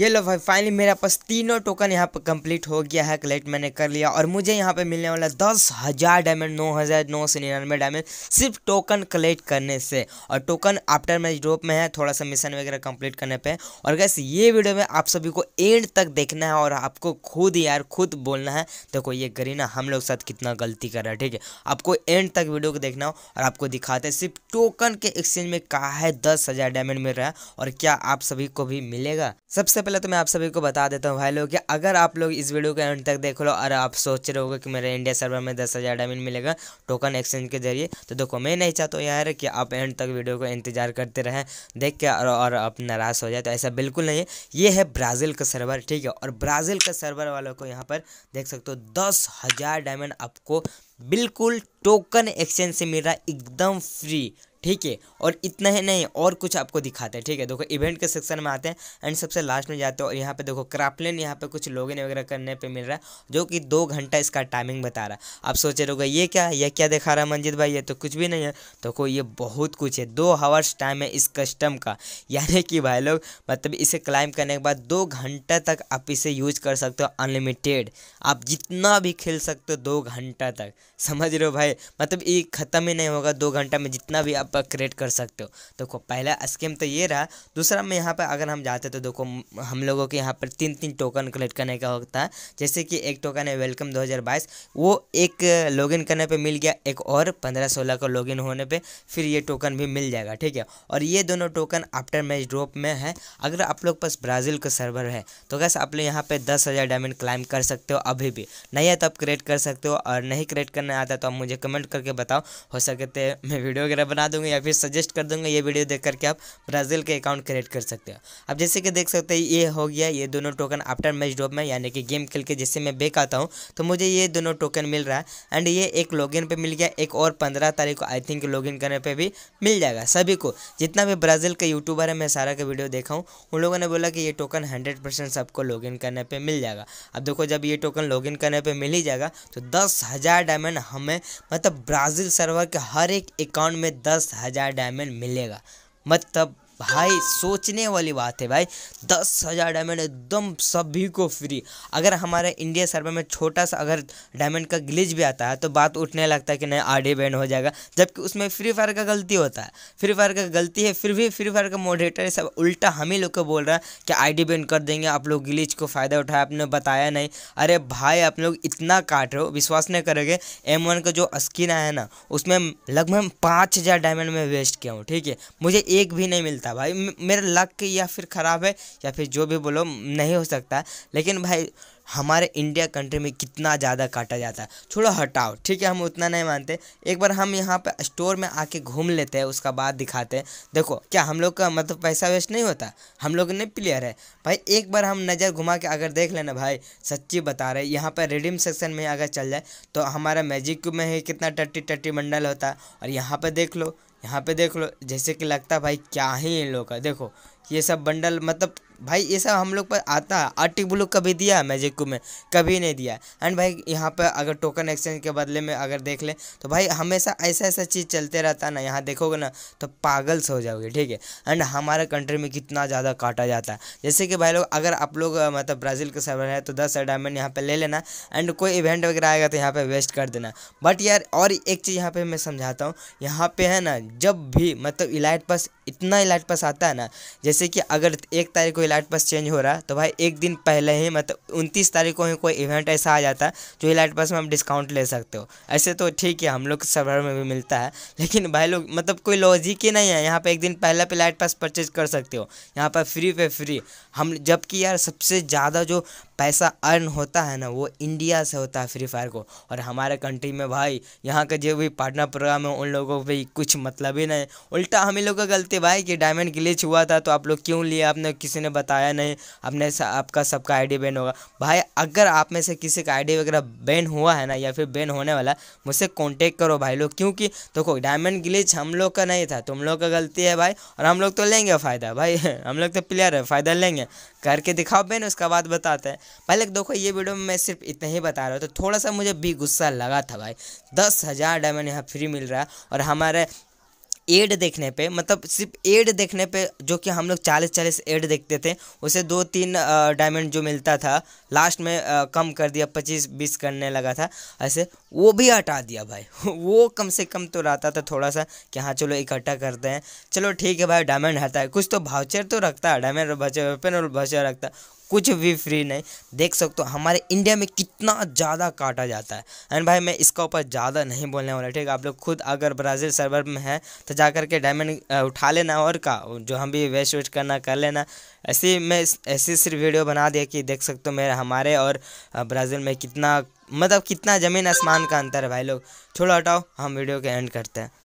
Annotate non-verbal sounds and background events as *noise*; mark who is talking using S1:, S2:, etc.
S1: ये लो भाई फाइनली मेरे पास तीनों टोकन यहाँ पर कंप्लीट हो गया है कलेक्ट मैंने कर लिया और मुझे यहाँ पे मिलने वाला दस हज़ार डायमंड नौ हज़ार नौ सौ निन्यानवे डायमंड सिर्फ टोकन कलेक्ट करने से और टोकन आफ्टर मैच ड्रॉप में है थोड़ा सा मिशन वगैरह कंप्लीट करने पे और गैस ये वीडियो में आप सभी को एंड तक देखना है और आपको खुद यार खुद बोलना है देखो ये गरीना हम लोग साथ कितना गलती कर रहा है ठीक है आपको एंड तक वीडियो को देखना हो और आपको दिखाते हैं सिर्फ टोकन के एक्सचेंज में कहा है दस हज़ार डायमंड मिल रहा है और क्या आप सभी को भी मिलेगा सबसे पहले तो मैं आप सभी को बता देता हूँ भाई लोग कि अगर आप लोग इस वीडियो के एंड तक देख लो और आप सोच रहे होगे कि मेरे इंडिया सर्वर में दस हज़ार डायमंड मिलेगा टोकन एक्सचेंज के जरिए तो देखो मैं नहीं चाहता हूँ यार कि आप एंड तक वीडियो को इंतजार करते रहें देख के और, और आप नाराज़ हो जाए तो ऐसा बिल्कुल नहीं है ये है ब्राज़ील का सर्वर ठीक है और ब्राज़ील का सर्वर वालों को यहाँ पर देख सकते हो दस डायमंड आपको बिल्कुल टोकन एक्सचेंज से मिल रहा है एकदम फ्री ठीक है और इतना ही नहीं और कुछ आपको दिखाते हैं ठीक है देखो इवेंट के सेक्शन में आते हैं एंड सबसे लास्ट में जाते हैं और यहाँ पे देखो क्राफ्टलेन यहाँ पे कुछ लॉगिन वगैरह करने पे मिल रहा है जो कि दो घंटा इसका टाइमिंग बता रहा है आप सोचे रहोगे ये क्या है यह क्या दिखा रहा है मंजित भाई ये तो कुछ भी नहीं है देखो ये बहुत कुछ है दो हावर्स टाइम है इस कस्टम का *laughs* यानी कि भाई लोग मतलब इसे क्लाइम करने के बाद दो घंटा तक आप इसे यूज कर सकते हो अनलिमिटेड आप जितना भी खेल सकते हो दो घंटा तक समझ रहे हो भाई मतलब ये ख़त्म ही नहीं होगा दो घंटा में जितना भी आप पर क्रिएट कर सकते हो देखो पहला स्कीम तो ये रहा दूसरा में यहाँ पर अगर हम जाते तो देखो हम लोगों के यहाँ पर तीन तीन टोकन कलेक्ट करने का होता है जैसे कि एक टोकन है वेलकम 2022 वो एक लॉगिन करने पे मिल गया एक और 15-16 का लॉगिन होने पे फिर ये टोकन भी मिल जाएगा ठीक है और ये दोनों टोकन आफ्टर मैच ड्रॉप में है अगर आप लोग पास ब्राज़ील का सर्वर है तो कैसे आप लोग यहाँ पर दस हज़ार डायमंड क्लाइम कर सकते हो अभी भी नहीं है तो आप क्रिएट कर सकते हो और नहीं क्रिएट करने आता तो आप मुझे कमेंट करके बताओ हो सके तो मैं वीडियो वगैरह बना दूँ दूंगा या फिर सजेस्ट कर दूंगा ये वीडियो देख करके आप ब्राज़ील के अकाउंट क्रिएट कर सकते हो अब जैसे कि देख सकते हैं ये हो गया ये दोनों टोकन आफ्टर मैच ड्रॉप में यानी कि गेम खेल के जैसे मैं बेक आता हूँ तो मुझे ये दोनों टोकन मिल रहा है एंड ये एक लॉग इन मिल गया एक और पंद्रह तारीख को आई थिंक इन करने पर भी मिल जाएगा सभी को जितना भी ब्राज़ील का यूट्यूबर है मैं सारा का वीडियो देखा हूँ उन लोगों ने बोला कि ये टोकन हंड्रेड परसेंट सबको इन करने पर मिल जाएगा अब देखो जब ये टोकन इन करने पर मिल ही जाएगा तो दस हज़ार डायमंड हमें मतलब ब्राज़ील सर्वर के हर एक अकाउंट में दस हज़ार डायमंड मिलेगा मतलब भाई सोचने वाली बात है भाई दस हज़ार डायमंड एकदम सभी को फ्री अगर हमारे इंडिया सर्वर में छोटा सा अगर डायमंड का ग्लिच भी आता है तो बात उठने लगता है कि नहीं आडे बैंड हो जाएगा जबकि उसमें फ्री फायर का गलती होता है फ्री फायर का गलती है फिर भी फ्री फायर का मॉडरेटर सब उल्टा हम ही लोग को बोल रहा है कि आई बैंड कर देंगे आप लोग ग्लिच को फ़ायदा उठाया आपने बताया नहीं अरे भाई आप लोग इतना काट रहे हो विश्वास नहीं करोगे एम वन का जो स्किन आया ना उसमें लगभग पाँच हज़ार डायमंड में वेस्ट किया हूँ ठीक है मुझे एक भी नहीं मिलता सकता भाई मेरा लक या फिर ख़राब है या फिर जो भी बोलो नहीं हो सकता लेकिन भाई हमारे इंडिया कंट्री में कितना ज़्यादा काटा जाता है छोड़ो हटाओ ठीक है हम उतना नहीं मानते एक बार हम यहाँ पर स्टोर में आके घूम लेते हैं उसका बाद दिखाते हैं देखो क्या हम लोग का मतलब पैसा वेस्ट नहीं होता हम लोग नहीं प्लेयर है भाई एक बार हम नज़र घुमा के अगर देख लेना भाई सच्ची बता रहे यहाँ पर रिडीम सेक्शन में अगर चल जाए तो हमारा मैजिक में ही कितना टट्टी टट्टी मंडल होता है और यहाँ पर देख लो यहाँ पे देख लो जैसे कि लगता है भाई क्या ही इन लोग का देखो ये सब बंडल मतलब भाई ये सब हम लोग पर आता है आर्टिक ब्लू कभी दिया है मैजिक को में कभी नहीं दिया एंड भाई यहाँ पर अगर टोकन एक्सचेंज के बदले में अगर देख लें तो भाई हमेशा ऐसा ऐसा चीज़ चलते रहता है ना यहाँ देखोगे ना तो पागल से हो जाओगे ठीक है एंड हमारे कंट्री में कितना ज़्यादा काटा जाता है जैसे कि भाई लोग अगर आप लोग मतलब ब्राज़ील का सर्वर है तो दस डायमंड यहाँ पर ले लेना एंड कोई इवेंट वगैरह आएगा तो यहाँ पर वेस्ट कर देना बट यार और एक चीज़ यहाँ पर मैं समझाता हूँ यहाँ पे है ना जब भी मतलब इलाइट पास इतना इलाइट पास आता है ना जैसे कि अगर एक तारीख को लाइट बस चेंज हो रहा तो भाई एक दिन पहले ही मतलब उनतीस तारीख को ही कोई इवेंट ऐसा आ जाता है जो लाइट बस में हम डिस्काउंट ले सकते हो ऐसे तो ठीक है हम लोग सर्वर में भी मिलता है लेकिन भाई लोग मतलब कोई लॉजिक ही नहीं है यहाँ पर एक दिन पहले पे लाइट पास परचेज कर सकते हो यहाँ पर फ्री पे फ्री हम जबकि यार सबसे ज़्यादा जो पैसा अर्न होता है ना वो इंडिया से होता है फ्री फायर को और हमारे कंट्री में भाई यहाँ का जो भी पार्टनर प्रोग्राम है उन लोगों भी कुछ मतलब ही नहीं उल्टा हम ही लोग का गलती भाई कि डायमंड ग्लिच हुआ था तो आप लोग क्यों लिए आपने किसी ने बताया नहीं आपने आपका सबका आईडी बैन होगा भाई अगर आप में से किसी का आईडी वगैरह बैन हुआ है ना या फिर बैन होने वाला मुझसे कॉन्टेक्ट करो भाई लोग क्योंकि देखो डायमंड ग्लिच हम लोग का नहीं था तुम तो लोग का गलती है भाई और हम लोग तो लेंगे फ़ायदा भाई *laughs* हम लोग तो प्लेयर है फ़ायदा लेंगे करके दिखाओ बैन उसका बाद बताते हैं पहले देखो ये वीडियो में मैं सिर्फ इतना ही बता रहा हूँ तो थोड़ा सा मुझे भी गुस्सा लगा था भाई दस हज़ार डायमंड यहाँ फ्री मिल रहा है और हमारे एड देखने पे मतलब सिर्फ एड देखने पे जो कि हम लोग चालीस चालीस एड देखते थे उसे दो तीन डायमंड जो मिलता था लास्ट में आ, कम कर दिया पच्चीस बीस करने लगा था ऐसे वो भी हटा दिया भाई *laughs* वो कम से कम तो रहता था थोड़ा सा कि हाँ चलो इकट्ठा करते हैं चलो ठीक है भाई डायमंड हटा है कुछ तो भाउचर तो रखता है डायमंड भाचर वेपन और भाचर रखता कुछ भी फ्री नहीं देख सकते हो हमारे इंडिया में कितना ज़्यादा काटा जाता है एंड भाई मैं इसका ऊपर ज़्यादा नहीं बोलने वाला ठीक है आप लोग खुद अगर ब्राज़ील सर्वर में है तो जा करके डायमंड उठा लेना और का जो हम भी वेस्ट वेस्ट करना कर लेना ऐसे मैं ऐसे सिर्फ वीडियो बना दिया कि देख सकते हो मेरे हमारे और ब्राज़ील में कितना मतलब कितना ज़मीन आसमान का अंतर है भाई लोग छोड़ो हटाओ हम वीडियो के एंड करते हैं